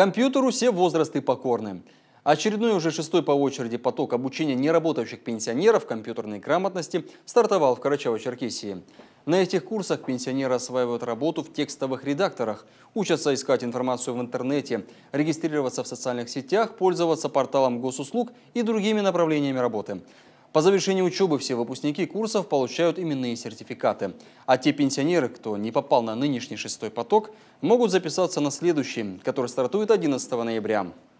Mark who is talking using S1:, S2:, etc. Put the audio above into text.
S1: Компьютеру все возрасты покорны. Очередной уже шестой по очереди поток обучения неработающих пенсионеров компьютерной грамотности стартовал в Карачаево-Черкесии. На этих курсах пенсионеры осваивают работу в текстовых редакторах, учатся искать информацию в интернете, регистрироваться в социальных сетях, пользоваться порталом госуслуг и другими направлениями работы. По завершении учебы все выпускники курсов получают именные сертификаты. А те пенсионеры, кто не попал на нынешний шестой поток, могут записаться на следующий, который стартует 11 ноября.